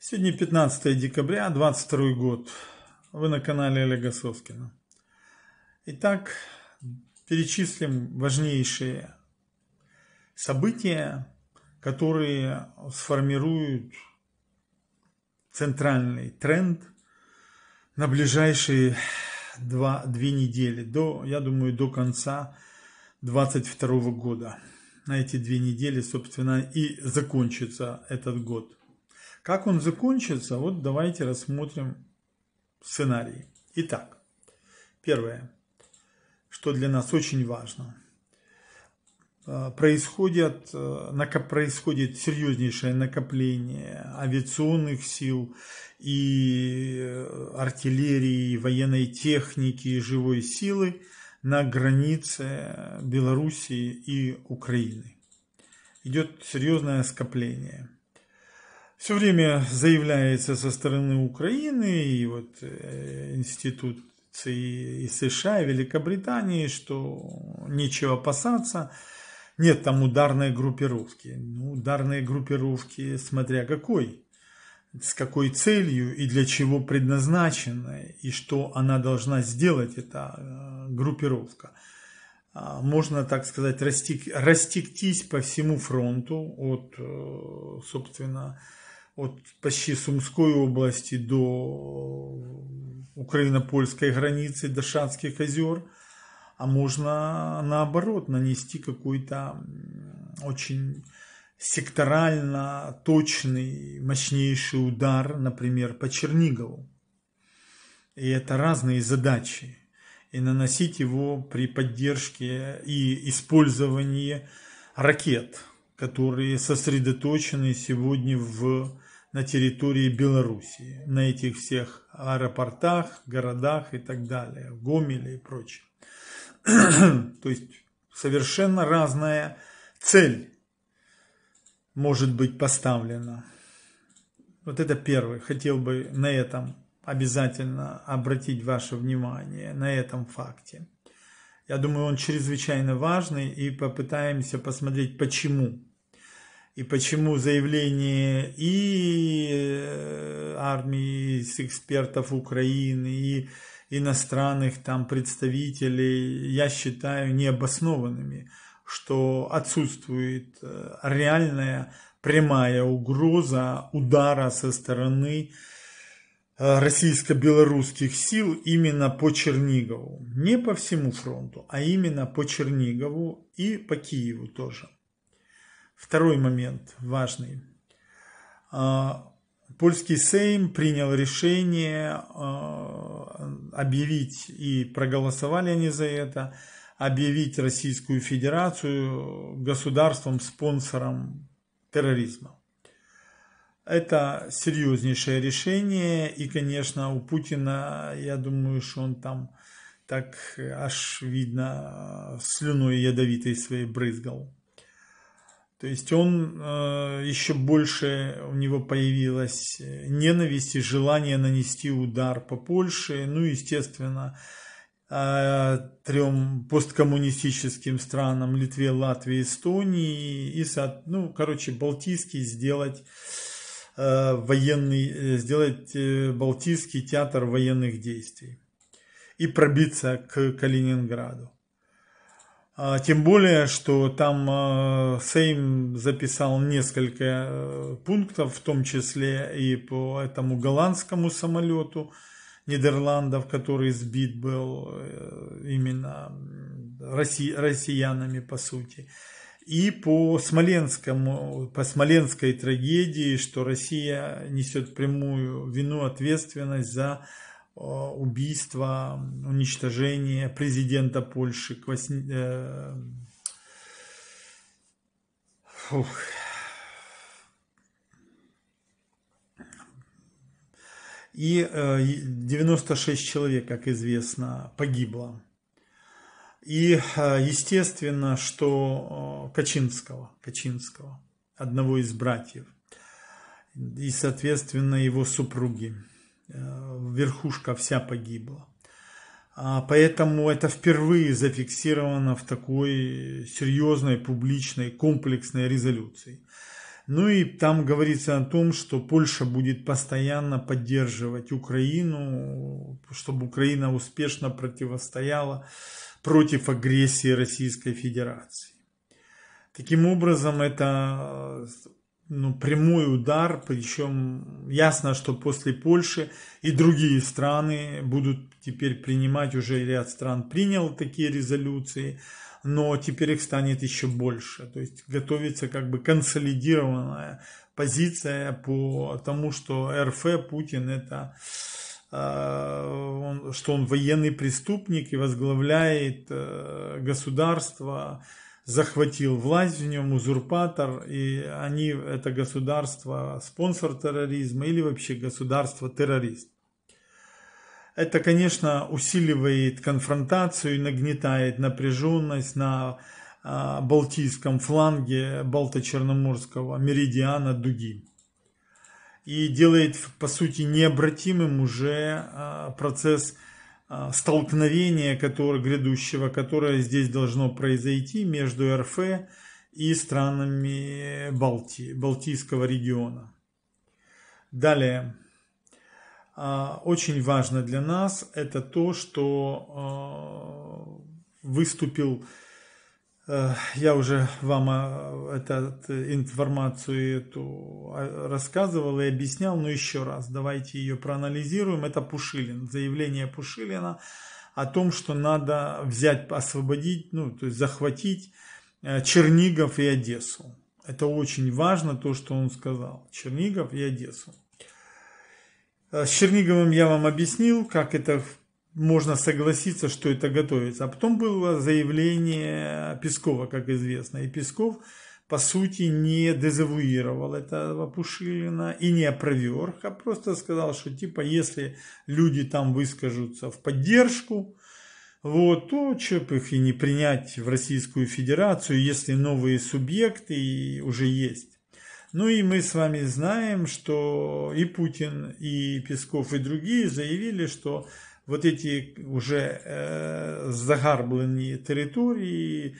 Сегодня 15 декабря, 22 год. Вы на канале Олега Соскина. Итак, перечислим важнейшие события, которые сформируют центральный тренд на ближайшие два, две недели, до, я думаю, до конца 2022 года. На эти две недели, собственно, и закончится этот год. Как он закончится, вот давайте рассмотрим сценарий. Итак, первое, что для нас очень важно. Э, происходит, э, происходит серьезнейшее накопление авиационных сил и э, артиллерии, и военной техники, и живой силы на границе Белоруссии и Украины. Идет серьезное скопление – все время заявляется со стороны Украины и вот э, институт и США, и Великобритании, что нечего опасаться. Нет там ударной группировки. Ну, ударные группировки, смотря какой, с какой целью и для чего предназначена, и что она должна сделать, эта э, группировка. А, можно, так сказать, растек, растектись по всему фронту от, э, собственно, от почти Сумской области до украино-польской границы, до Шацких озер, а можно наоборот нанести какой-то очень секторально точный, мощнейший удар, например, по Чернигову. И это разные задачи. И наносить его при поддержке и использовании ракет, которые сосредоточены сегодня в на территории Белоруссии, на этих всех аэропортах, городах и так далее, в Гомеле и прочее. То есть совершенно разная цель может быть поставлена. Вот это первое. Хотел бы на этом обязательно обратить ваше внимание, на этом факте. Я думаю, он чрезвычайно важный, и попытаемся посмотреть, почему и почему заявление и э, армии, и экспертов Украины, и иностранных там представителей, я считаю необоснованными, что отсутствует э, реальная прямая угроза удара со стороны э, российско-белорусских сил именно по Чернигову. Не по всему фронту, а именно по Чернигову и по Киеву тоже. Второй момент важный. А, польский Сейм принял решение а, объявить, и проголосовали они за это, объявить Российскую Федерацию государством-спонсором терроризма. Это серьезнейшее решение, и, конечно, у Путина, я думаю, что он там так аж видно слюной ядовитой своей брызгал. То есть он э, еще больше у него появилась э, ненависть и желание нанести удар по Польше, ну естественно э, трем посткоммунистическим странам Литве, Латвии, Эстонии и ну короче Балтийский сделать э, военный э, сделать э, Балтийский театр военных действий и пробиться к Калининграду. А, тем более, что там а, Сейм записал несколько э, пунктов, в том числе и по этому голландскому самолету Нидерландов, который сбит был э, именно россиянами по сути. И по, Смоленскому, по Смоленской трагедии, что Россия несет прямую вину, ответственность за Э, убийство, уничтожение президента Польши Квас... Э, фух. И 96 э, человек, как известно, погибло. И естественно, что Качинского, Качинского, одного из братьев, и, соответственно, его супруги. Э, верхушка вся погибла. А, поэтому это впервые зафиксировано в такой серьезной, публичной, комплексной резолюции. Ну и там говорится о том, что Польша будет постоянно поддерживать Украину, чтобы Украина успешно противостояла против агрессии Российской Федерации. Таким образом, это э, ну, прямой удар, причем ясно, что после Польши и другие страны будут теперь принимать, уже ряд стран принял такие резолюции, но теперь их станет еще больше. То есть готовится как бы консолидированная позиция по тому, что РФ, Путин это э, что он военный преступник и возглавляет э, государство, захватил власть в нем узурпатор, и они, это государство, спонсор терроризма или вообще государство-террорист. Это, конечно, усиливает конфронтацию и нагнетает напряженность на а, Балтийском фланге Балто-Черноморского меридиана Дуги. И делает, по сути, необратимым уже а, процесс а, столкновение которое, грядущего, которое здесь должно произойти между РФ и странами Балтии, Балтийского региона. Далее. А, очень важно для нас это то, что а, выступил Э, я уже вам э, эту э, информацию эту а, рассказывал и объяснял, но еще раз давайте ее проанализируем. Это Пушилин, заявление Пушилина о том, что надо взять, освободить, ну, то есть захватить Чернигов и Одессу. Это очень важно, то, что он сказал. Чернигов и Одессу. С Черниговым я вам объяснил, как это можно согласиться, что это готовится. А потом было заявление Пескова, как известно. И Песков, по сути, не дезавуировал этого Пушилина и не опроверг, а просто сказал, что типа если люди там выскажутся в поддержку, вот, то ЧП их и не принять в Российскую Федерацию, если новые субъекты уже есть. Ну и мы с вами знаем, что и Путин, и Песков, и другие заявили, что вот эти уже э, загарблені території,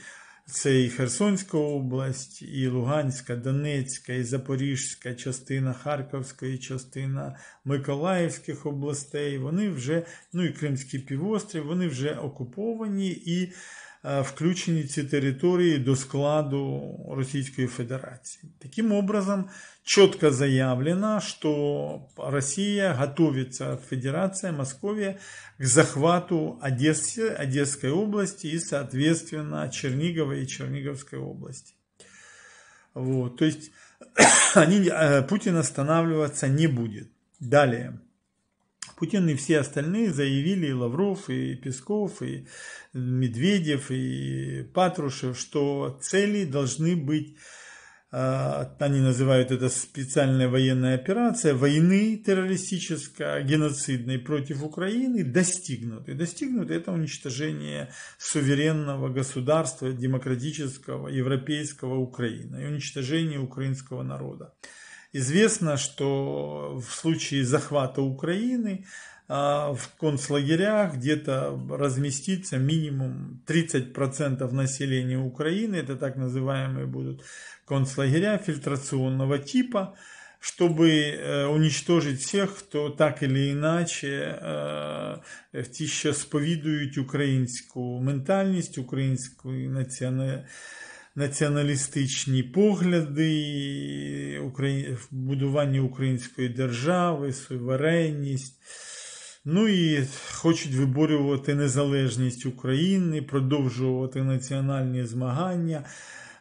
це і Херсонська область, і Луганська, Донецька, і Запорізька частина, Харківська частина Миколаївських областей, вони вже, ну і Кримський півострів, вони вже окуповані. і А, включені ці території до складу Російської Федерации. Таким образом, четко заявлено, что Россия готовится, Федерация, Московия, к захвату Одессы, Одесской области и, соответственно, Чернигова и Черниговской области. Вот, то есть они, э, Путин останавливаться не будет. Далее. Путин и все остальные заявили, и Лавров, и Песков, и Медведев, и Патрушев, что цели должны быть, а, они называют это специальная военная операция, войны террористической, геноцидной против Украины достигнуты. Достигнуты это уничтожение суверенного государства, демократического, европейского Украины и уничтожение украинского народа. Известно, что в случае захвата Украины а, в концлагерях где-то разместится минимум 30% населения Украины. Это так называемые будут концлагеря фильтрационного типа, чтобы э, уничтожить всех, кто так или иначе э, ті, що сповідують українську ментальність, українську національність націоналістичні погляди, будування української держави, суверенність. Ну і хочуть виборювати незалежність України, продовжувати національні змагання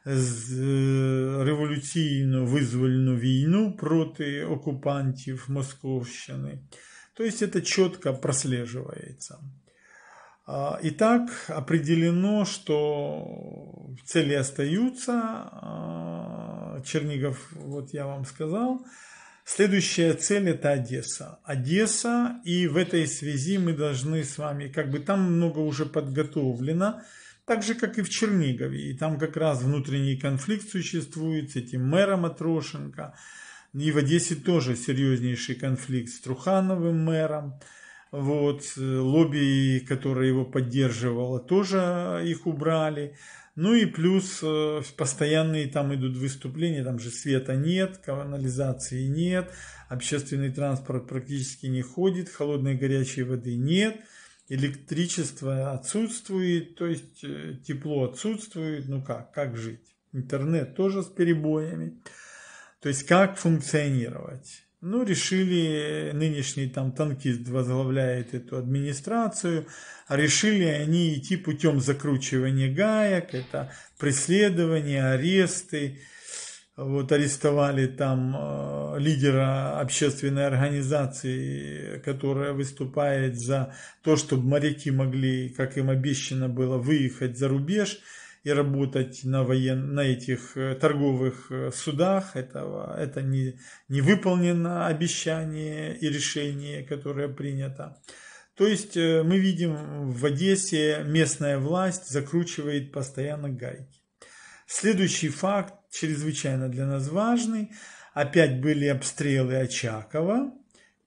з е, революційну визвольну війну проти окупантів Московщини. То есть это четко А, и так определено, что цели остаются. А, Чернигов, вот я вам сказал. Следующая цель – это Одесса. Одесса, и в этой связи мы должны с вами, как бы там много уже подготовлено, так же, как и в Чернигове. И там как раз внутренний конфликт существует с этим мэром Атрошенко. И в Одессе тоже серьезнейший конфликт с Трухановым мэром. Вот, э, лобби, которое его поддерживало, тоже э, их убрали. Ну и плюс э, постоянные там идут выступления, там же света нет, канализации нет, общественный транспорт практически не ходит, холодной и горячей воды нет, электричество отсутствует, то есть тепло отсутствует, ну как, как жить? Интернет тоже с перебоями. То есть как функционировать? Ну, решили, э, нынешний там танкист возглавляет эту администрацию, решили они идти путем закручивания гаек, это преследование, аресты. Вот арестовали там э, лидера общественной организации, которая выступает за то, чтобы моряки могли, как им обещано было, выехать за рубеж – и работать на, воен... на этих э, торговых э, судах. Этого... Это не, не выполнено обещание и решение, которое принято. То есть э, мы видим в Одессе местная власть закручивает постоянно гайки. Следующий факт, чрезвычайно для нас важный. Опять были обстрелы Очакова.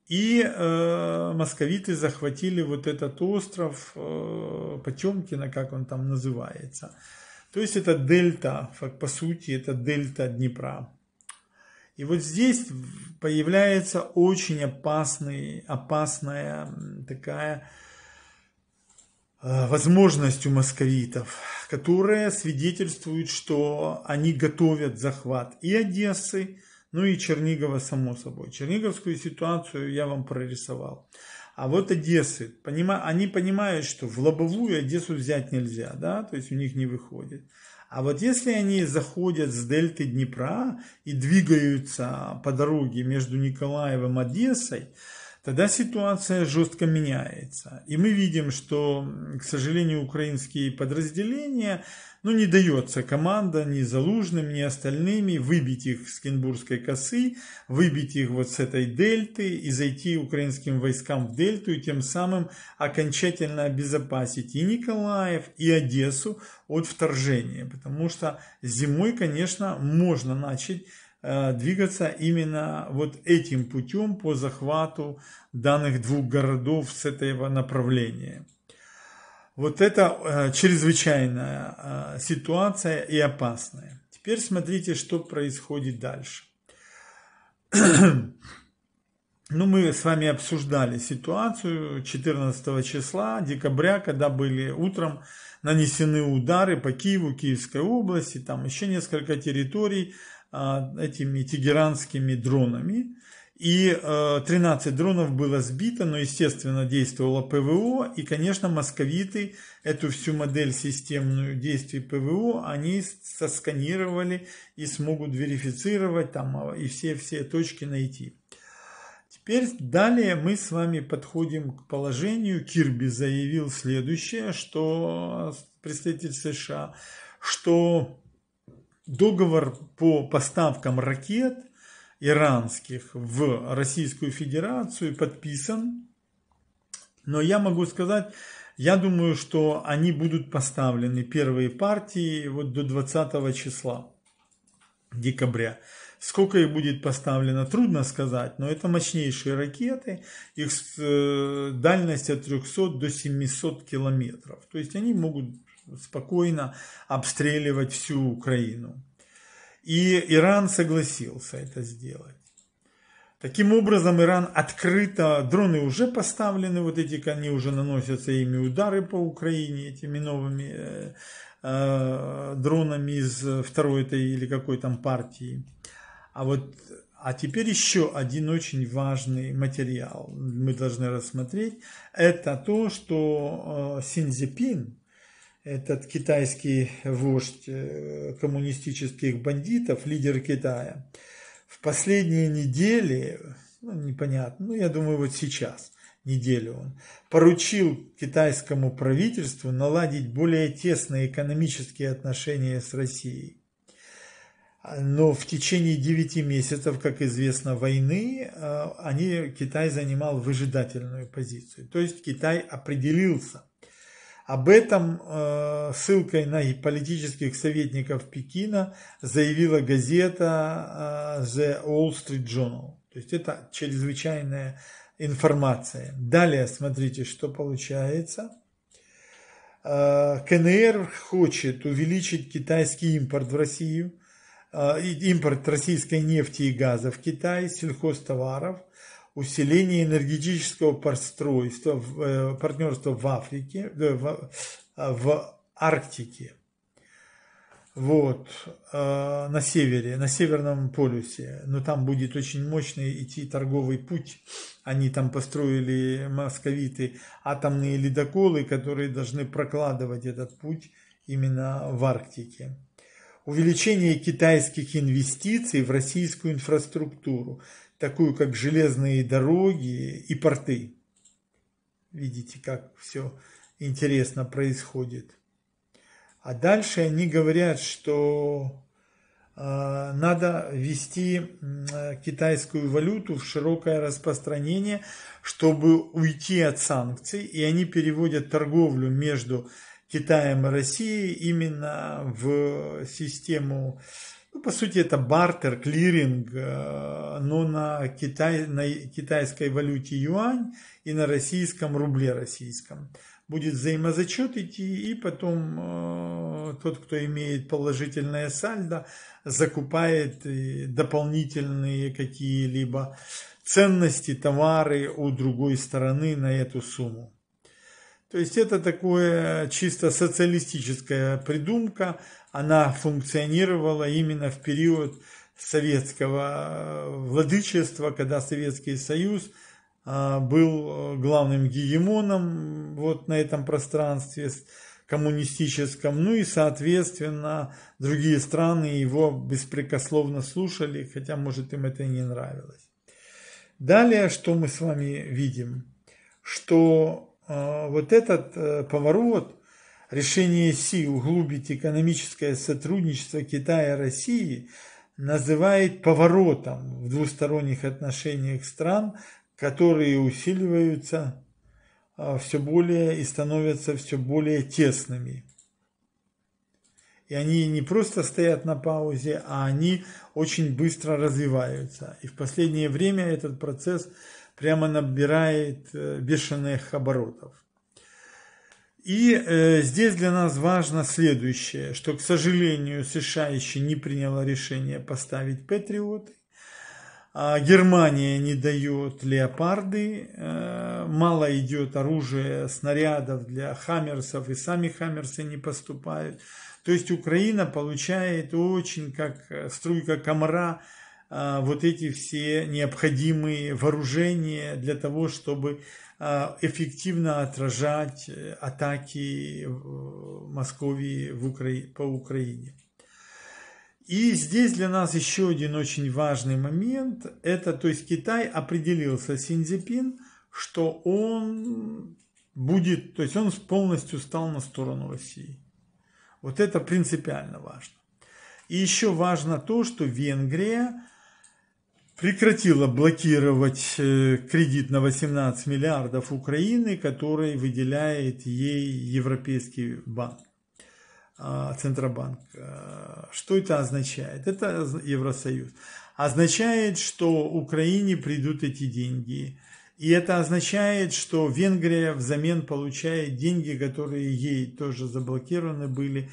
И э, московиты захватили вот этот остров э, Потемкина, как он там называется. То есть это дельта, по сути, это дельта Днепра. И вот здесь появляется очень опасный, опасная такая э, возможность у московитов, которая свидетельствует, что они готовят захват и Одессы, ну и Чернигова само собой. Черниговскую ситуацию я вам прорисовал. А вот Одессы, они понимают, что в лобовую Одессу взять нельзя, да, то есть у них не выходит. А вот если они заходят с дельты Днепра и двигаются по дороге между Николаевым и Одессой, тогда ситуация жестко меняется. И мы видим, что, к сожалению, украинские подразделения, ну, не дается команда ни Залужным, ни остальными выбить их с Кенбургской косы, выбить их вот с этой дельты и зайти украинским войскам в дельту и тем самым окончательно обезопасить и Николаев, и Одессу от вторжения. Потому что зимой, конечно, можно начать Э, двигаться именно вот этим путем по захвату данных двух городов с этого направления. Вот это э, чрезвычайная э, ситуация и опасная. Теперь смотрите, что происходит дальше. Ну, мы с вами обсуждали ситуацию 14 числа декабря, когда были утром нанесены удары по Киеву, Киевской области, там еще несколько территорий а, этими тегеранскими дронами. И 13 э, дронов было сбито, но, естественно, действовало ПВО. И, конечно, московиты эту всю модель системную действий ПВО, они сосканировали и смогут верифицировать там а, и все-все точки найти. Теперь далее мы с вами подходим к положению. Кирби заявил следующее, что представитель США, что договор по поставкам ракет иранских в Российскую Федерацию подписан. Но я могу сказать, я думаю, что они будут поставлены, первые партии, вот до 20 числа декабря. Сколько их будет поставлено, трудно сказать, но это мощнейшие ракеты, их э, дальность от 300 до 700 километров. То есть они могут спокойно обстреливать всю Украину. И Иран согласился это сделать. Таким образом, Иран открыто, дроны уже поставлены, вот эти, они уже наносятся ими удары по Украине, этими новыми э, э, дронами из второй этой или какой там партии а вот а теперь еще один очень важный материал мы должны рассмотреть. Это то, что э, Синзипин, этот китайский вождь э, коммунистических бандитов, лидер Китая, в последние недели, ну, непонятно, ну, я думаю, вот сейчас, неделю он, поручил китайскому правительству наладить более тесные экономические отношения с Россией но в течение 9 месяцев, как известно, войны, э, они, Китай занимал выжидательную позицию. То есть Китай определился. Об этом э, ссылкой на политических советников Пекина заявила газета э, The Wall Street Journal. То есть это чрезвычайная информация. Далее смотрите, что получается. КНР хочет увеличить китайский импорт в Россию – Э, импорт российской нефти и газа в Китай, сельхозтоваров, усиление энергетического построительства, э, партнерства в Африке, э, в, в Арктике, вот, на севере, на северном полюсе, но там будет очень мощный идти торговый путь, они там построили московиты атомные ледоколы, которые должны прокладывать этот путь именно в Арктике увеличение китайских инвестиций в российскую инфраструктуру, такую как железные дороги и порты. Видите, как все интересно происходит. А дальше они говорят, что э, надо ввести э, китайскую валюту в широкое распространение, чтобы уйти от санкций. И они переводят торговлю между Китаем и Россией именно в систему, ну, по сути, это бартер, клиринг, э, но на, Китай, на китайской валюте юань и на российском рубле российском. Будет взаимозачет идти, и потом э, тот, кто имеет положительное сальдо, закупает дополнительные какие-либо ценности, товары у другой стороны на эту сумму. То есть это такое чисто социалистическая придумка, она функционировала именно в период советского э, владычества, когда Советский Союз э, был э, главным гегемоном вот на этом пространстве коммунистическом, ну и, соответственно, другие страны его беспрекословно слушали, хотя, может, им это и не нравилось. Далее, что мы с вами видим? Что а, вот этот э, поворот, решение Си углубить экономическое сотрудничество Китая и России называет поворотом в двусторонних отношениях стран, которые усиливаются а, все более и становятся все более тесными. И они не просто стоят на паузе, а они очень быстро развиваются. И в последнее время этот процесс – прямо набирает э, бешеных оборотов. И э, здесь для нас важно следующее, что, к сожалению, США еще не приняло решение поставить патриоты. А Германия не дает леопарды, э, мало идет оружия, снарядов для хаммерсов, и сами хаммерсы не поступают. То есть Украина получает очень как струйка комара а, вот эти все необходимые вооружения для того, чтобы а, эффективно отражать э, атаки Московии в Укра... по Украине. И здесь для нас еще один очень важный момент. Это, то есть Китай определился, Синдзипин, что он будет, то есть он полностью стал на сторону России. Вот это принципиально важно. И еще важно то, что Венгрия прекратила блокировать э, кредит на 18 миллиардов Украины, который выделяет ей Европейский банк, а, Центробанк. Э, что это означает? Это Евросоюз. Означает, что Украине придут эти деньги. И это означает, что Венгрия взамен получает деньги, которые ей тоже заблокированы были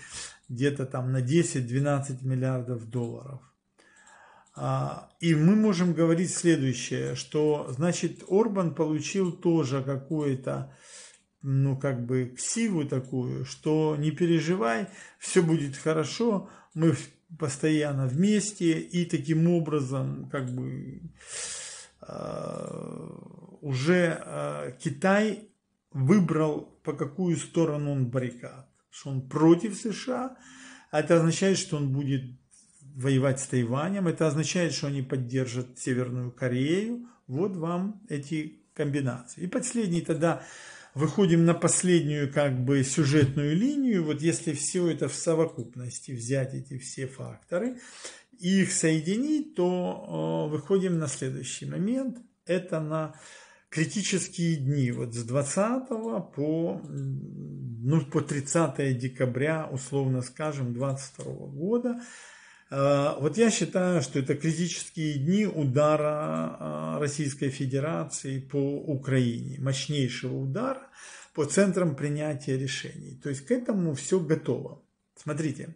где-то там на 10-12 миллиардов долларов. А, и мы можем говорить следующее, что, значит, Орбан получил тоже какую-то, ну, как бы, ксиву такую, что не переживай, все будет хорошо, мы постоянно вместе, и таким образом, как бы, а, уже а, Китай выбрал, по какую сторону он баррикад, что он против США, это означает, что он будет воевать с Тайванем. Это означает, что они поддержат Северную Корею. Вот вам эти комбинации. И последний тогда выходим на последнюю как бы сюжетную линию. Вот если все это в совокупности взять эти все факторы и их соединить, то э, выходим на следующий момент. Это на критические дни вот с 20 по, ну, по 30 декабря, условно скажем, 22 года а, вот я считаю, что это критические дни удара а, Российской Федерации по Украине, мощнейшего удара по центрам принятия решений. То есть к этому все готово. Смотрите,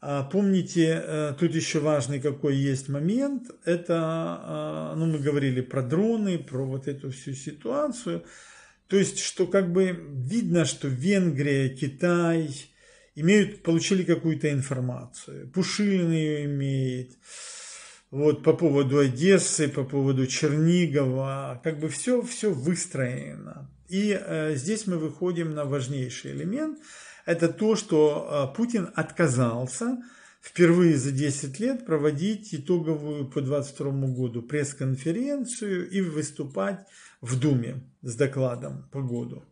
а, помните, э, тут еще важный какой есть момент, это, ну мы говорили про дроны, про вот эту всю ситуацию, то есть, что как бы видно, что Венгрия, Китай, имеют, получили какую-то информацию. Пушилин ее имеет. Вот по поводу Одессы, по поводу Чернигова, как бы все, все выстроено. И э, здесь мы выходим на важнейший элемент. Это то, что э, Путин отказался впервые за 10 лет проводить итоговую по 22 году пресс-конференцию и выступать в Думе с докладом по году.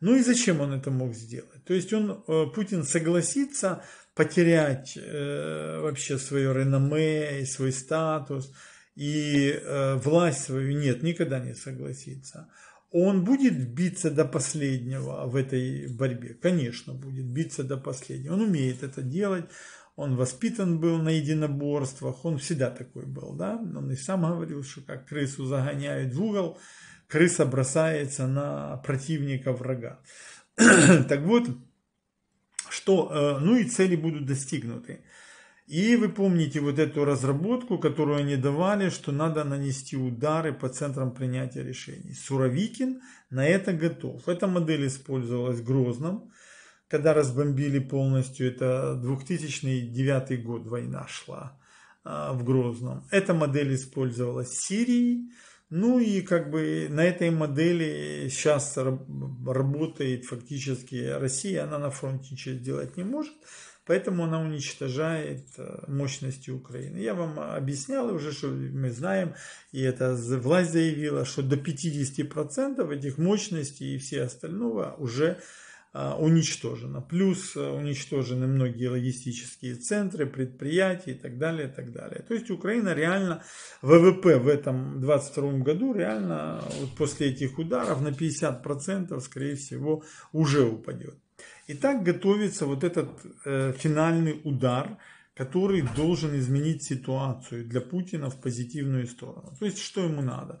Ну и зачем он это мог сделать? То есть он, э, Путин согласится потерять э, вообще свое реноме и свой статус, и э, власть свою нет, никогда не согласится. Он будет биться до последнего в этой борьбе? Конечно, будет биться до последнего. Он умеет это делать, он воспитан был на единоборствах, он всегда такой был, да? Он и сам говорил, что как крысу загоняют в угол – крыса бросается на противника врага. так вот, что, э, ну и цели будут достигнуты. И вы помните вот эту разработку, которую они давали, что надо нанести удары по центрам принятия решений. Суровикин на это готов. Эта модель использовалась в Грозном, когда разбомбили полностью, это 2009 год война шла э, в Грозном. Эта модель использовалась в Сирии, ну и как бы на этой модели сейчас работает фактически Россия, она на фронте ничего сделать не может, поэтому она уничтожает э, мощности Украины. Я вам объяснял уже, что мы знаем, и это власть заявила, что до 50% этих мощностей и все остального уже а, уничтожено. Плюс э, уничтожены многие логистические центры, предприятия и так далее, и так далее. То есть Украина реально, ВВП в этом 22 году реально вот после этих ударов на 50% скорее всего уже упадет. И так готовится вот этот э, финальный удар, который должен изменить ситуацию для Путина в позитивную сторону. То есть что ему надо?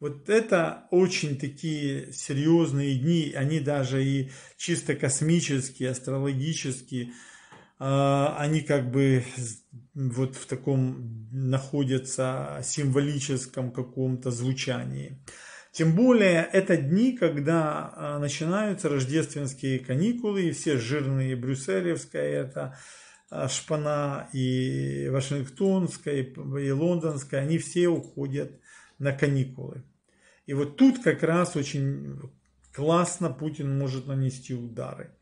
Вот это очень такие серьезные дни, они даже и чисто космические, астрологические, а, они как бы вот в таком находятся символическом каком-то звучании. Тем более это дни, когда а, начинаются рождественские каникулы, и все жирные брюсселевская это а, шпана и вашингтонская и лондонская, они все уходят на каникулы. И вот тут как раз очень классно Путин может нанести удары.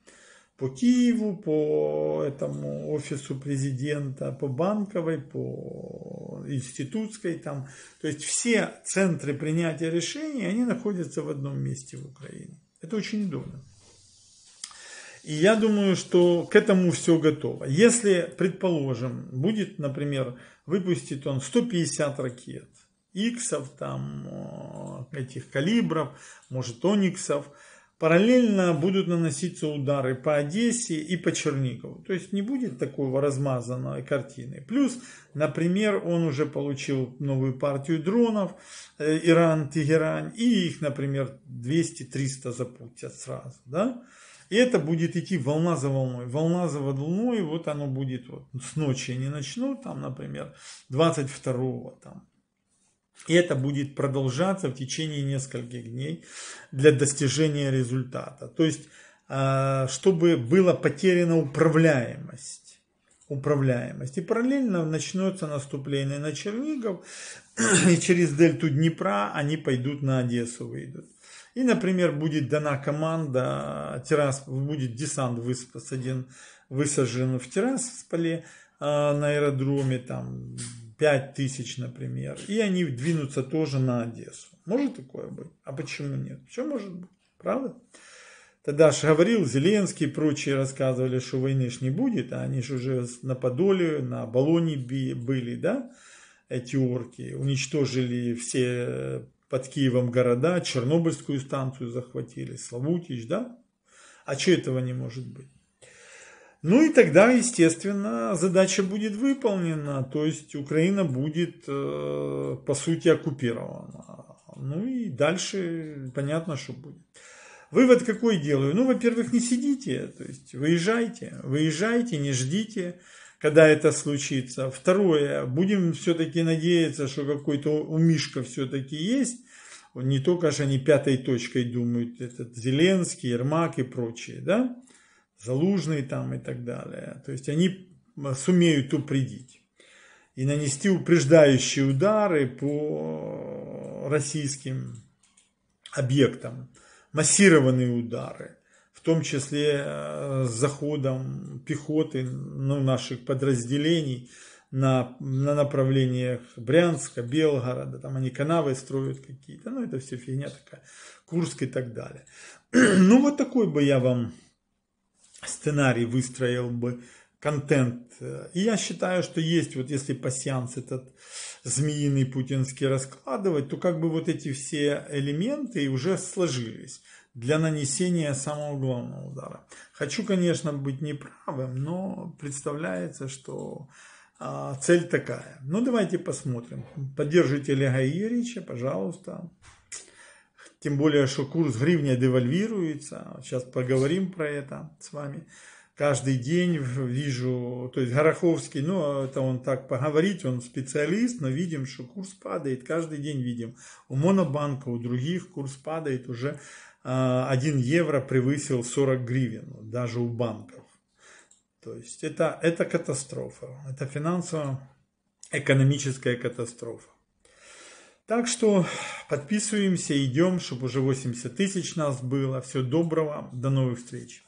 По Киеву, по этому офису президента, по банковой, по институтской там. То есть все центры принятия решений, они находятся в одном месте в Украине. Это очень удобно. И я думаю, что к этому все готово. Если, предположим, будет, например, выпустит он 150 ракет, иксов, там, э, этих калибров, может, ониксов. Параллельно будут наноситься удары по Одессе и по Чернигову. То есть не будет такого размазанной картины. Плюс, например, он уже получил новую партию дронов э, Иран, Тегеран. И их, например, 200-300 запутят сразу. Да? И это будет идти волна за волной. Волна за волной, вот оно будет вот, с ночи, не начну, там, например, 22 там, и это будет продолжаться в течение нескольких дней для достижения результата. То есть, э, чтобы была потеряна управляемость. Управляемость. И параллельно начнется наступление на Чернигов, и через дельту Днепра они пойдут на Одессу, выйдут. И, например, будет дана команда, террас, будет десант высажен, высажен в террас в поле э, на аэродроме, там 5 тысяч, например, и они двинутся тоже на Одессу. Может такое быть? А почему нет? Все может быть, правда? Тогда же говорил, Зеленский и прочие рассказывали, что войны ж не будет, а они же уже на Подоле, на Болоне были, да, эти орки, уничтожили все э, под Киевом города, Чернобыльскую станцию захватили, Славутич, да? А что этого не может быть? Ну и тогда, естественно, задача будет выполнена, то есть Украина будет, э, по сути, оккупирована. Ну и дальше понятно, что будет. Вывод какой делаю? Ну, во-первых, не сидите, то есть выезжайте, выезжайте, не ждите, когда это случится. Второе, будем все-таки надеяться, что какой-то у Мишка все-таки есть, не только же они пятой точкой думают, этот Зеленский, Ермак и прочие, да? Залужный там и так далее. То есть они э, сумеют упредить и нанести упреждающие удары по российским объектам, массированные удары, в том числе э, с заходом пехоты ну, наших подразделений на, на направлениях Брянска, Белгорода, там они канавы строят какие-то, ну это все фигня такая, Курск и так далее. Ну вот такой бы я вам сценарий выстроил бы, контент. И я считаю, что есть, вот если пассианс этот змеиный путинский раскладывать, то как бы вот эти все элементы уже сложились для нанесения самого главного удара. Хочу, конечно, быть неправым, но представляется, что а, цель такая. Ну, давайте посмотрим. Поддержите Олега Игоревича, пожалуйста. Тем более, что курс гривня девальвируется. Сейчас поговорим про это с вами. Каждый день вижу, то есть Гороховский, ну это он так поговорить, он специалист, но видим, что курс падает, каждый день видим. У Монобанка, у других курс падает уже 1 а, евро превысил 40 гривен, даже у банков. То есть это, это катастрофа, это финансово-экономическая катастрофа. Так что подписываемся, идем, чтобы уже 80 тысяч нас было. Всего доброго, до новых встреч.